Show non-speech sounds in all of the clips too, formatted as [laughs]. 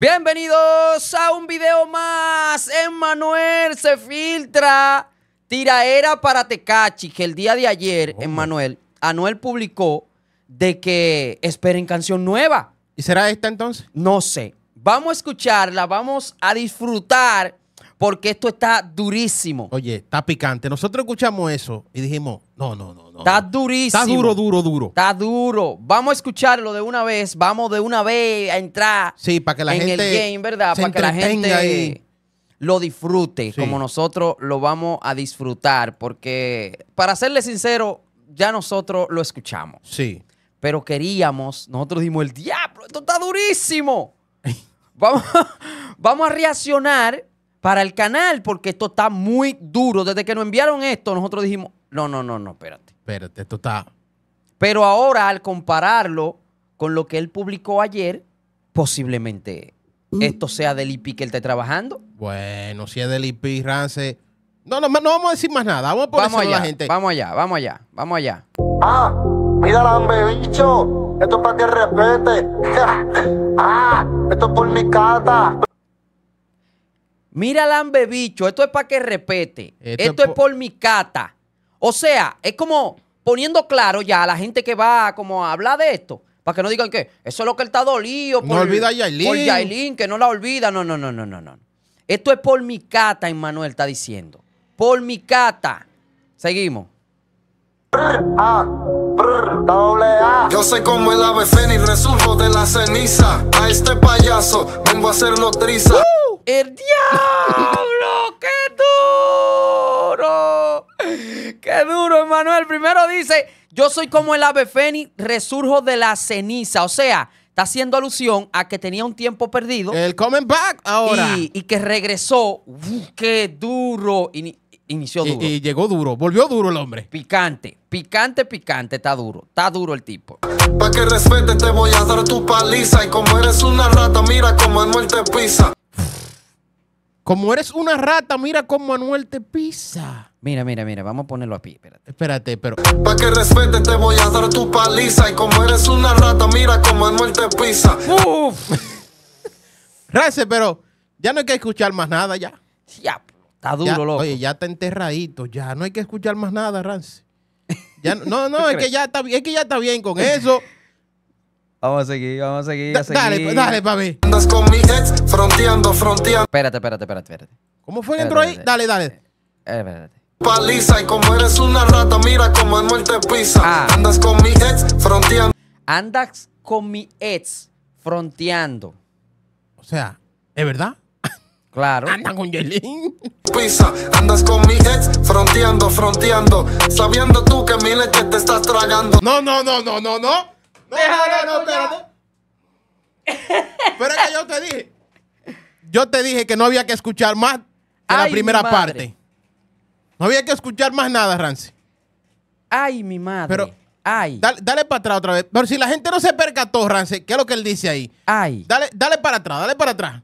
Bienvenidos a un video más. Emmanuel se filtra. Tiraera para Tecachi, que el día de ayer, Emmanuel Anuel publicó de que esperen canción nueva. ¿Y será esta entonces? No sé. Vamos a escucharla, vamos a disfrutar, porque esto está durísimo. Oye, está picante. Nosotros escuchamos eso y dijimos, no, no, no, Está durísimo. Está duro, duro, duro. Está duro. Vamos a escucharlo de una vez. Vamos de una vez a entrar sí, para que la en el game, ¿verdad? Para que la gente lo disfrute como nosotros lo vamos a disfrutar. Porque, para serle sincero, ya nosotros lo escuchamos. Sí. Pero queríamos, nosotros dijimos, el diablo, esto está durísimo. [laughs] vamos, vamos a reaccionar para el canal porque esto está muy duro. Desde que nos enviaron esto, nosotros dijimos, no, no, no, no, espérate. Espérate, esto está. Pero ahora, al compararlo con lo que él publicó ayer, posiblemente mm. esto sea del IP que él está trabajando. Bueno, si es del IP, Rance. No, no, no vamos a decir más nada. Vamos allá, gente. Vamos allá, vamos allá, vamos allá. Ah, mira la bicho. Esto es para que respete. [laughs] ah, esto es por mi cata. Mira, lambe bicho, esto es para que repete Esto, es por mi cata. O sea, es como poniendo claro ya a la gente que va como a hablar de esto. Para que no digan que eso es lo que él está dolido. Por, no olvida a Yailin. Por Yailin, que no la olvida. No, no, no, no, no, no. Esto es por mi cata, Emmanuel está diciendo. Por mi cata. Seguimos. A, doble a. Yo sé cómo el ave fénix resurjo de la ceniza. A este payaso vengo a ser notriza. ¡Uh! ¡El diablo! primero dice, yo soy como el ave fénix, resurjo de la ceniza. O sea, está haciendo alusión a que tenía un tiempo perdido. El coming back ahora. Y, que regresó. ¡Qué duro! inició duro. Y, llegó duro. Volvió duro el hombre. Picante. Picante, picante. Está duro. Está duro el tipo. Para que respete te voy a dar tu paliza. Y como eres una rata, mira como el muerte pisa. Como eres una rata, mira cómo Manuel te pisa. Mira, mira, mira, vamos a ponerlo aquí, espérate. Espérate, pero... Para que respete te voy a dar tu paliza y como eres una rata, mira cómo Manuel te pisa. Uf. [laughs] Rance, pero ya no hay que escuchar más nada ya. Ya, está duro, loco. Oye, ya está enterradito, ya no hay que escuchar más nada, Rance. Ya, no, no, [laughs] es que ya está, es que ya está bien con eso. Vamos a seguir, vamos a seguir, Dale, a Dale, dale, papi. Andas con mi ex, fronteando, fronteando. Espérate, espérate, espérate, espérate. ¿Cómo fue el entró ahí? Dale, dale. Eh, espérate. Paliza, y como eres una rata, mira cómo el muerte pisa. Ah. Andas con mi ex, fronteando. Andas con mi ex, fronteando. O sea, ¿es verdad? Claro. [laughs] Andan con Yelin. Pisa, andas con mi ex, fronteando, fronteando. Sabiendo tú que mi leche te estás tragando. No, no, no, no, no, no. No, no, no, Pero es que yo te dije. Yo te dije que no había que escuchar más a la primera parte. No había que escuchar más nada, Rance. Ay, mi madre. Pero Ay. Dale, dale para atrás otra vez. Pero si la gente no se percató, Rance, ¿qué es lo que él dice ahí? Ay. Dale, dale para atrás, dale para atrás.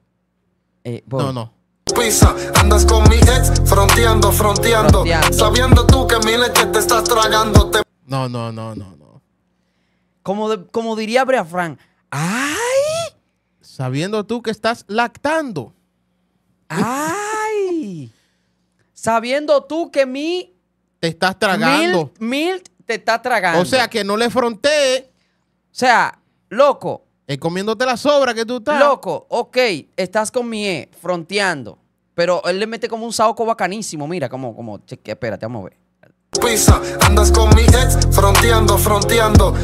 Eh, no, no. Pisa, andas con mi fronteando, fronteando, Sabiendo tú que miles que te estás tragando. No, no, no, no. no como, diría Brea Frank, ¡ay! Sabiendo tú que estás lactando. ¡Ay! Sabiendo tú que mi... Te estás tragando. Milt, te está tragando. O sea, que no le frontee. O sea, loco. Es comiéndote la sobra que tú estás. Loco, ok, estás con mi E, fronteando. Pero él le mete como un saoco bacanísimo. Mira, como, como, che, espérate, vamos a ver. Pisa, andas con mi ex, fronteando, fronteando.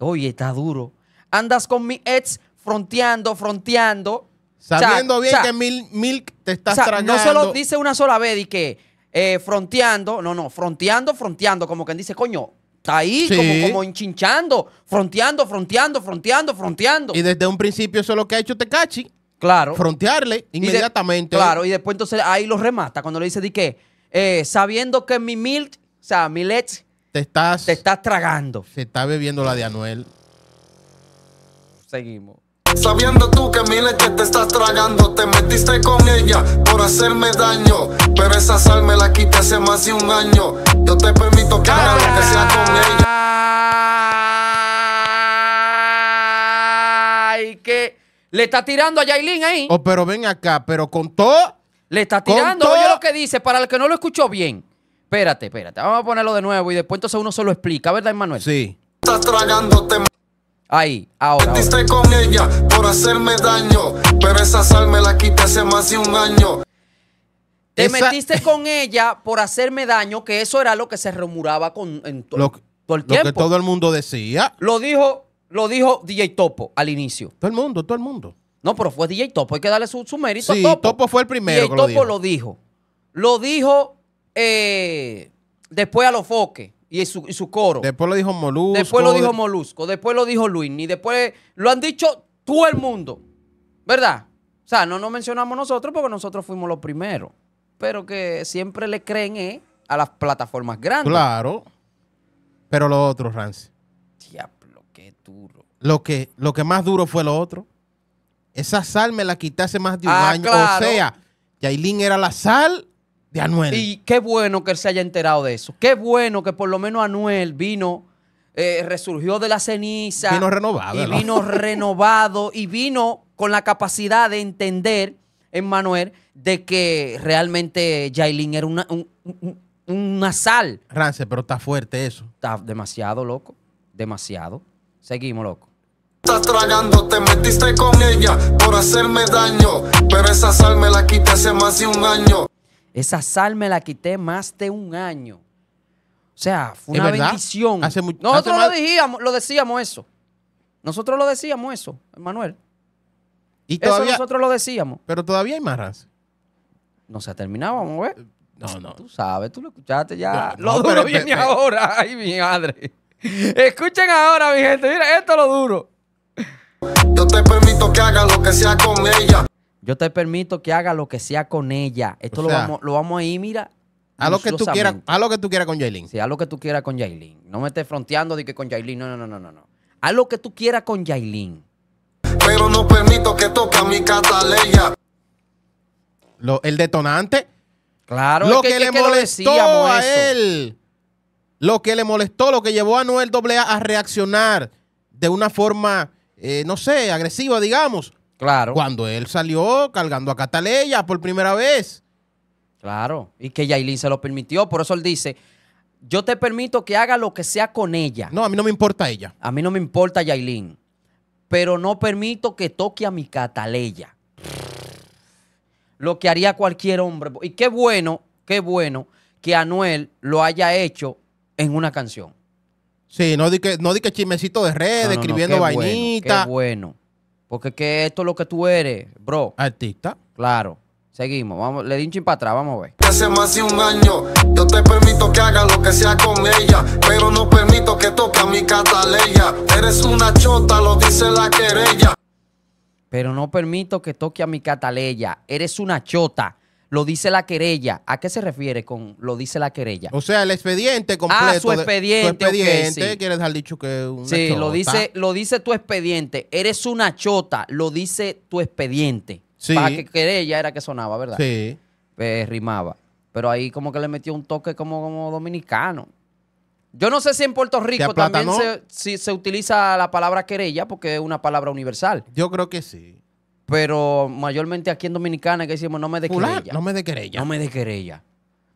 Oye, está duro. Andas con mi ex fronteando, fronteando. Sabiendo bien que Milk te está o No se lo dice una sola vez y que eh, fronteando, no, no, fronteando, fronteando, como quien dice, coño, está ahí como, como enchinchando, fronteando, fronteando, fronteando, fronteando. Y desde un principio eso es lo que ha hecho Tecachi. Este claro. Frontearle inmediatamente. claro, y después entonces ahí lo remata cuando le dice di que, eh, sabiendo que mi Milk, o sea, mi let's. Te estás. Te estás tragando. Se está bebiendo la de Anuel. Seguimos. Sabiendo tú que miles que te estás tragando, te metiste con ella por hacerme daño. Pero esa sal me la quité hace más de un año. Yo te permito que haga lo que sea con ella. Ay, que le está tirando a Yailin ahí. Oh, pero ven acá, pero con todo. Le está tirando. Oye lo que dice, para el que no lo escuchó bien. Espérate, espérate. Vamos a ponerlo de nuevo y después entonces uno se lo explica, ¿verdad, Emanuel? Sí. Estás tragándote. Ahí, ahora. metiste con ella por hacerme daño, pero esa sal me la quité hace más de un año. Te metiste con ella por hacerme daño, que eso era lo que se rumuraba con, en todo el tiempo. lo que todo el mundo decía. Lo dijo, lo dijo DJ Topo al inicio. Todo el mundo, todo el mundo. No, pero fue DJ Topo, hay que darle su, mérito a Topo. Topo fue el primero DJ lo Topo lo dijo. Lo dijo eh, después a los foques y su, coro. Después lo dijo Molusco. Después lo dijo Molusco, después lo dijo Luis, ni después lo han dicho todo el mundo, ¿verdad? O sea, no nos mencionamos nosotros porque nosotros fuimos los primeros, pero que siempre le creen eh, a las plataformas grandes. Claro, pero lo otro, Rance. Diablo, duro. Lo que, lo que más duro fue lo otro. Esa sal me la quité hace más de un ah, año. O sea, Yailin era la sal de Anuel. Y qué bueno que él se haya enterado de eso. Qué bueno que por lo menos Anuel vino, eh, resurgió de la ceniza. Vino renovado. Y vino [laughs] renovado y vino con la capacidad de entender, en Manuel, de que realmente Jailin era una, una sal. Rance, pero está fuerte eso. Está demasiado, loco. Demasiado. Seguimos, loco. Estás tragando, te metiste con ella por hacerme daño. Pero esa sal me la quité hace más de un año. Esa sal me la quité más de un año. O sea, fue una bendición. Nosotros lo, decíamos eso. Nosotros lo decíamos eso, Manuel. ¿Y todavía, eso nosotros lo decíamos. Pero todavía hay más No se ha terminado, vamos a ver. No, no. Tú sabes, tú lo escuchaste ya. lo duro viene ahora. [laughs] Ay, mi madre. Escuchen ahora, mi gente. Mira, esto es lo duro. Yo te permito que hagas lo que sea con ella. Yo te permito que haga lo que sea con ella. Esto lo, vamos, lo vamos a ir, mira. A lo, que tú quieras, a lo que tú quieras con Jailin. Sí, a lo que tú quieras con Jailin. No me estés fronteando de que con Jailin. No, no, no, no, no. A lo que tú quieras con Jailin. Pero no permito que a mi cataleya. Lo, el detonante. Claro, lo que, le molestó a él. Lo que le molestó, lo que llevó a Noel doble a reaccionar de una forma, eh, no sé, agresiva, digamos. Claro. Cuando él salió cargando a Cataleya por primera vez. Claro, y que Yailin se lo permitió, por eso él dice, yo te permito que haga lo que sea con ella. No, a mí no me importa ella. A mí no me importa Yailin, pero no permito que toque a mi Cataleya. Lo que haría cualquier hombre. Y qué bueno, qué bueno que Anuel lo haya hecho en una canción. Sí, no di que, no di que chismecito de red escribiendo vainita. qué bueno. Porque que esto es lo que tú eres, bro. Artista. Claro. Seguimos, vamos, le di un chin para atrás, vamos a ver. Hace más de un año, yo te permito que haga lo que sea con ella, pero no permito que toque a mi cataleya. Eres una chota, lo dice la querella. Pero no permito que toque a mi cataleya. Eres una chota, lo dice la querella. ¿A qué se refiere con lo dice la querella? O sea, el expediente ah, completo. Ah, su expediente. expediente, dejar dicho que una Sí, lo dice, lo dice tu expediente. Eres una chota, lo dice tu expediente. Sí. Para que querella era que sonaba, ¿verdad? Sí. Eh, rimaba. Pero ahí como que le metió un toque como, como dominicano. Yo no sé si en Puerto Rico también se utiliza la palabra querella porque es una palabra universal. Yo creo que sí. Pero mayormente aquí en Dominicana que decimos no me de querella. No me de querella. No me de querella.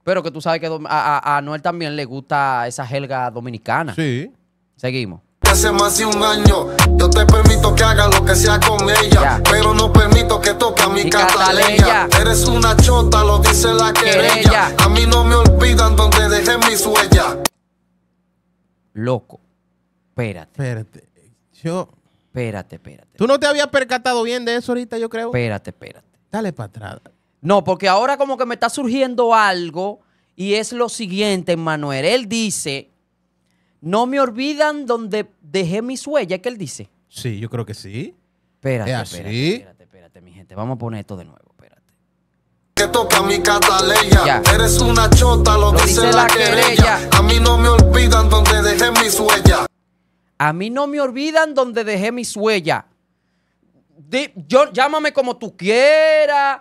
Pero que tú sabes que a, Noel también le gusta esa jelga dominicana. Sí. Seguimos. Hace más de un año yo te permito que haga lo que sea con ella, pero no permito que toque a mi cataleya. Eres una chota, lo dice la querella. A mí no me olvidan donde dejé mi suella. Loco, espérate. Espérate. Yo Espérate, espérate. Tú no te habías percatado bien de eso ahorita, yo creo. Espérate, espérate. Dale para atrás. No, porque ahora como que me está surgiendo algo y es lo siguiente, Manuel. Él dice, no me olvidan donde dejé mi huellas, que él dice. Sí, yo creo que sí. Espérate, espérate, espérate, espérate, mi gente. Vamos a poner esto de nuevo, espérate. Que toca mi cataleya, eres una chota, lo, dice, la querella. A mí no me olvidan donde dejé mi suella. A mí no me olvidan donde dejé mi suella. yo, llámame como tú quieras,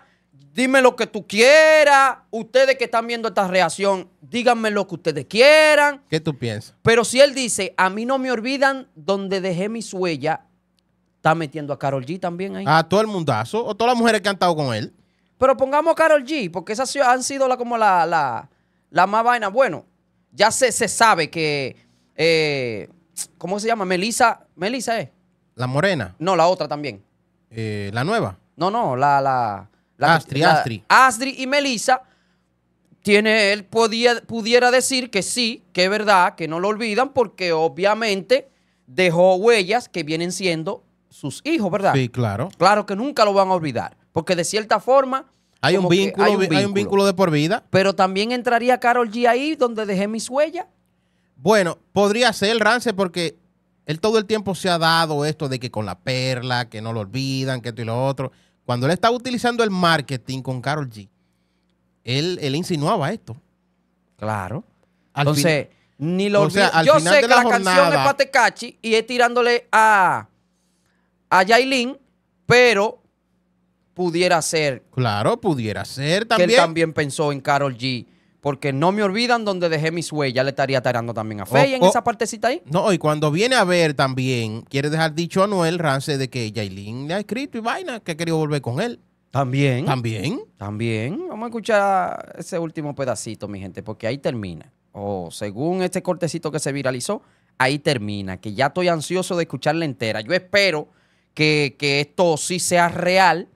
dime lo que tú quieras. Ustedes que están viendo esta reacción, díganme lo que ustedes quieran. ¿Qué tú piensas? Pero si él dice, a mí no me olvidan donde dejé mi suella, está metiendo a Carol G también ahí. A todo el mundazo, o todas las mujeres que han estado con él. Pero pongamos a Carol G, porque esas han sido la, como la, la, más vaina. Bueno, ya se, se sabe que... Eh, ¿Cómo se llama? Melisa. Melisa es. Eh. La morena. No, la otra también. Eh, la nueva. No, no, la, la, Astri, Astri. y Melisa tiene, él podía, pudiera decir que sí, que es verdad, que no lo olvidan, porque obviamente dejó huellas que vienen siendo sus hijos, ¿verdad? Sí, claro. Claro que nunca lo van a olvidar, porque de cierta forma... Hay, un vínculo, un vínculo, hay un vínculo de por vida. Pero también entraría Carol G ahí, donde dejé mis huellas. Bueno, podría ser Rance porque él todo el tiempo se ha dado esto de que con la perla, que no lo olvidan, que esto y lo otro. Cuando él estaba utilizando el marketing con Carol G, él, insinuaba esto. Claro. Entonces, ni lo o Yo sé que la, canción es Patecachi y es tirándole a, a Yailin, pero pudiera ser. Claro, pudiera ser también. Que él también pensó en Carol G porque no me olvidan donde dejé mis huellas. Le estaría tarando también a Fey oh, en esa oh. partecita ahí. No, y cuando viene a ver también, quiere dejar dicho a Noel Rance de que Yailin le ha escrito y vaina, que ha querido volver con él. También. También. También. Vamos a escuchar ese último pedacito, mi gente, porque ahí termina. O según este cortecito que se viralizó, ahí termina. Que ya estoy ansioso de escucharla entera. Yo espero que, esto sí sea real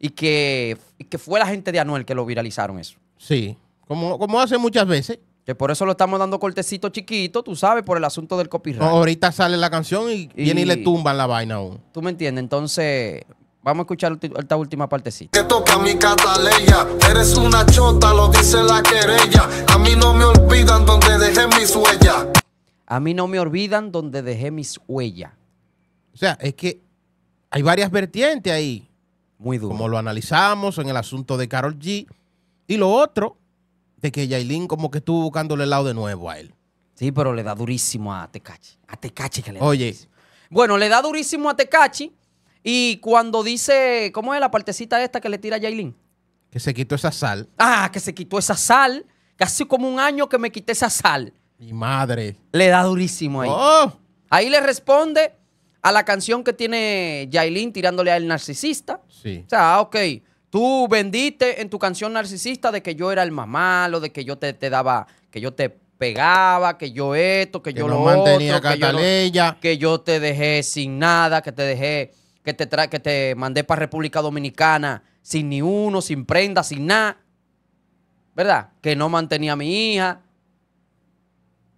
y que, y que fue la gente de Anuel que lo viralizaron eso. Sí como, hace muchas veces. Que por eso lo estamos dando cortecito chiquito, tú sabes, por el asunto del copyright. ahorita sale la canción y, viene y le tumban la vaina aún. ¿Tú me entiendes? Entonces, vamos a escuchar esta última partecita. Te toca mi cataleya, eres una chota, lo dice la querella. A mí no me olvidan donde dejé mis huellas. A mí no me olvidan donde dejé mis huellas. O sea, es que hay varias vertientes ahí. Muy duro. Como lo analizamos en el asunto de Carol G. Y lo otro, de que Yailin como que estuvo buscándole el lado de nuevo a él. Sí, pero le da durísimo a Tecachi. A Tecachi que le da. Oye. Bueno, le da durísimo a Tecachi. Y cuando dice, ¿cómo es la partecita esta que le tira a Que se quitó esa sal. Ah, que se quitó esa sal. Casi como un año que me quité esa sal. Mi madre. Le da durísimo ahí. él. Oh. Ahí le responde a la canción que tiene Yailin tirándole al narcisista. Sí. O sea, ok, Tú vendiste en tu canción narcisista de que yo era el más malo, de que yo te, daba, que yo te pegaba, que yo esto, que, yo lo mantenía otro, que yo, que yo te dejé sin nada, que te dejé, que te te mandé para República Dominicana sin ni uno, sin prenda, sin nada. ¿Verdad? Que no mantenía a mi hija.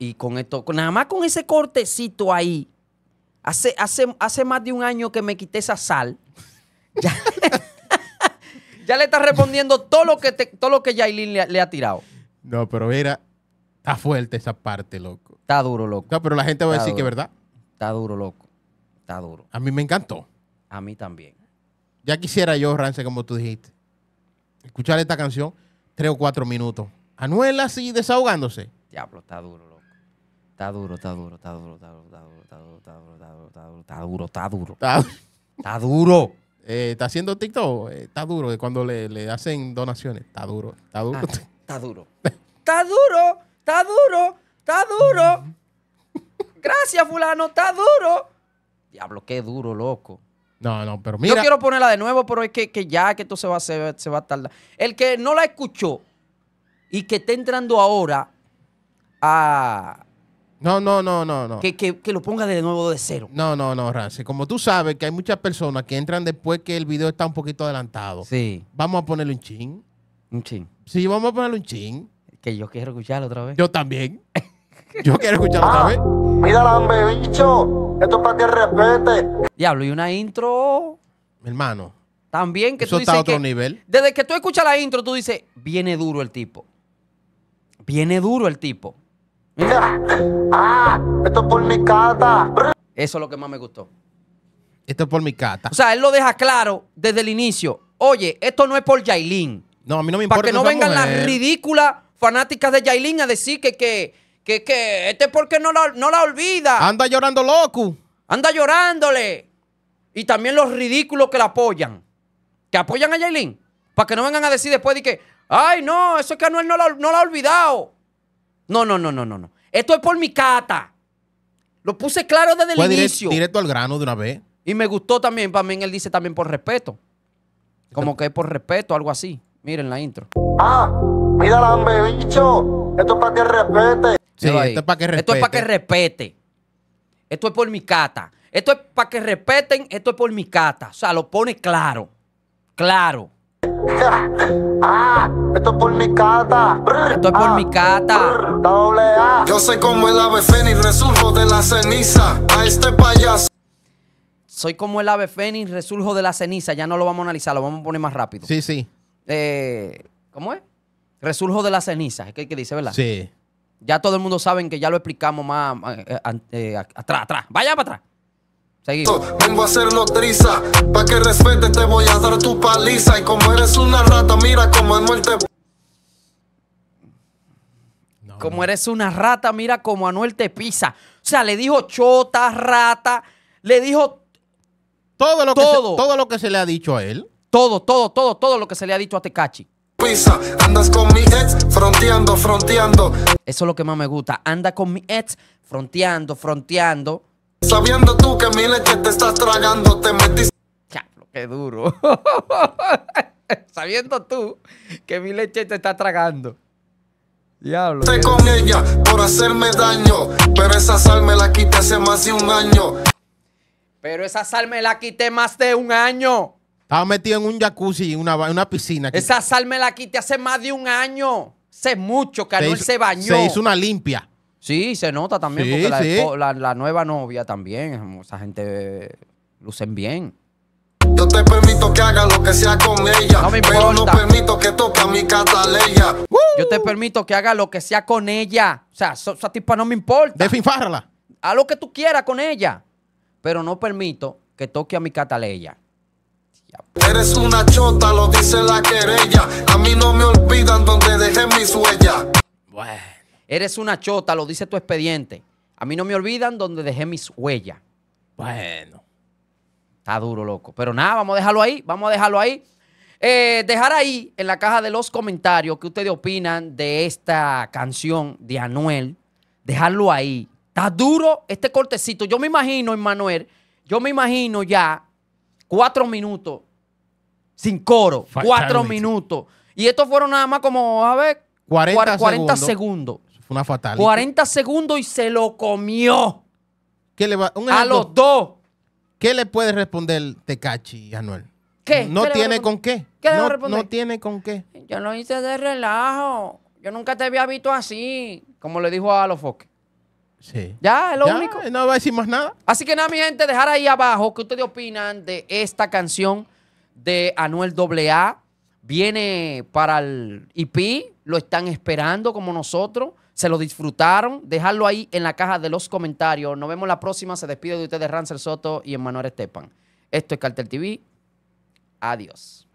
Y con esto, nada más con ese cortecito ahí, hace, hace, hace más de un año que me quité esa sal. [laughs] Ya. Ya le estás respondiendo todo lo que, todo lo que le, ha tirado. No, pero mira, está fuerte esa parte, loco. Está duro, loco. No, pero la gente va a decir que es verdad. Está duro, loco. Está duro. A mí me encantó. A mí también. Ya quisiera yo, Rance, como tú dijiste, escuchar esta canción tres o cuatro minutos. Anuel así desahogándose. Diablo, está duro, loco. está duro, está duro, está duro, está duro, está duro, está duro, está duro, está duro, está duro, está duro. Está duro. Eh, está haciendo TikTok, eh, está duro. Cuando le, hacen donaciones, está duro. Está duro. Ah, [laughs] está duro. [laughs] está duro, está duro, está duro. Gracias, fulano, está duro. Diablo, qué duro, loco. No, no, pero mira. Yo quiero ponerla de nuevo, pero es que, ya que esto se va, se, se va a tardar. El que no la escuchó y que está entrando ahora a, no, no, no, no, no. Que, lo ponga de nuevo de cero. No, no, no, Rance. Como tú sabes que hay muchas personas que entran después que el video está un poquito adelantado. Sí. Vamos a ponerle un chin. Un chin. Sí, vamos a ponerle un chin. Que yo quiero escucharlo otra vez. Yo también. [laughs] yo quiero escucharlo otra vez. Mira, bicho. Esto es para que respete. Diablo, y una intro. hermano. También que tú dices. Está a otro nivel. Desde que tú escuchas la intro, tú dices, viene duro el tipo. Viene duro el tipo. Mira, ah, esto es por mi cata. Eso es lo que más me gustó. Esto es por mi cata. O sea, él lo deja claro desde el inicio. Oye, esto no es por Yailin. No, a mí no me importa. Para que no vengan las ridículas fanáticas de Yailin a decir que, que, que, este es porque no la, no la olvida. Anda llorando loco. Anda llorándole. Y también los ridículos que la apoyan. Que apoyan a Yailin. Para que no vengan a decir después de que, ay, no, eso es que no la, no la ha olvidado. No, no, no, no, no. no. Esto es por mi cata. Lo puse claro desde el inicio. Directo, al grano de una vez. Y me gustó también, para mí él dice también por respeto. Como que es por respeto, algo así. Miren la intro. Ah, mira la bicho. Esto es para que respete. sí esto es para que respete. Esto es para que respete. Esto es por mi cata. Esto es para que respeten, esto es por mi cata. O sea, lo pone claro. Claro. Ah, ah, esto es por mi cata. Esto es por mi cata. Ah, Yo soy como el ave fénix, resurjo de la ceniza. A este payaso. Soy como el ave fénix, resurjo de la ceniza. Ya no lo vamos a analizar, lo vamos a poner más rápido. Sí, sí. Eh, ¿Cómo es? Resurjo de la ceniza, es que, que dice, ¿verdad? Sí. Ya todo el mundo sabe que ya lo explicamos más eh, eh, atrás, atrás. Vaya para atrás. Vengo a hacer notriza, pa' que respete te voy a dar tu paliza. Y como eres una rata, mira como Anuel te... Como eres una rata, mira como Anuel te pisa. O sea, le dijo chota, rata, le dijo todo lo, Que se, todo lo que se le ha dicho a él. Todo, todo, todo, todo lo que se le ha dicho a Tecachi. Pisa, andas con mi ex, fronteando, fronteando. Eso es lo que más me gusta. Anda con mi ex, fronteando, fronteando. Sabiendo tú que mi leche te estás tragando, te metiste. Diablo, qué duro. [laughs] Sabiendo tú que mi leche te está tragando. Diablo. Estoy con ella por hacerme daño, pero esa sal me la quité hace más de un año. Pero esa sal me la quité más de un año. Estaba metido en un jacuzzi, una, una piscina. Esa sal me la quité hace más de un año. Hace mucho que se se bañó. Se hizo una limpia. Sí, se nota también, porque la, nueva novia también, esa gente eh, lucen bien. Yo te permito que haga lo que sea con ella. pero no permito que toque a mi cataleya. Yo te permito que haga lo que sea con ella. O sea, esa tipa no me importa. barla. Haz lo que tú quieras con ella. Pero no permito que toque a mi cataleya. Eres una chota, lo dice la querella. A mí no me olvidan donde dejé mi huellas. Eres una chota, lo dice tu expediente. A mí no me olvidan donde dejé mis huellas. Bueno. Está duro, loco. Pero nada, vamos a dejarlo ahí, vamos a dejarlo ahí. Eh, dejar ahí en la caja de los comentarios qué ustedes opinan de esta canción de Anuel. Dejarlo ahí. Está duro este cortecito. Yo me imagino, Emanuel, yo me imagino ya cuatro minutos sin coro. Cuatro minutos. Y estos fueron nada más como, a ver, 40, segundos. Fue una fatalidad. 40 segundos y se lo comió. ¿Qué le va? Un a los dos. ¿Qué le puede responder Tecachi y Anuel? ¿Qué? No tiene con qué. no, tiene con qué. Yo lo hice de relajo. Yo nunca te había visto así. Como le dijo a los Sí. Ya, es lo único. No va a decir más nada. Así que nada, mi gente, dejar ahí abajo que ustedes opinan de esta canción de Anuel AA. Viene para el IP, lo están esperando como nosotros se lo disfrutaron. Dejadlo ahí en la caja de los comentarios. Nos vemos la próxima. Se despide de ustedes Rancer Soto y Emmanuel Estepan. Esto es Cartel TV. Adiós.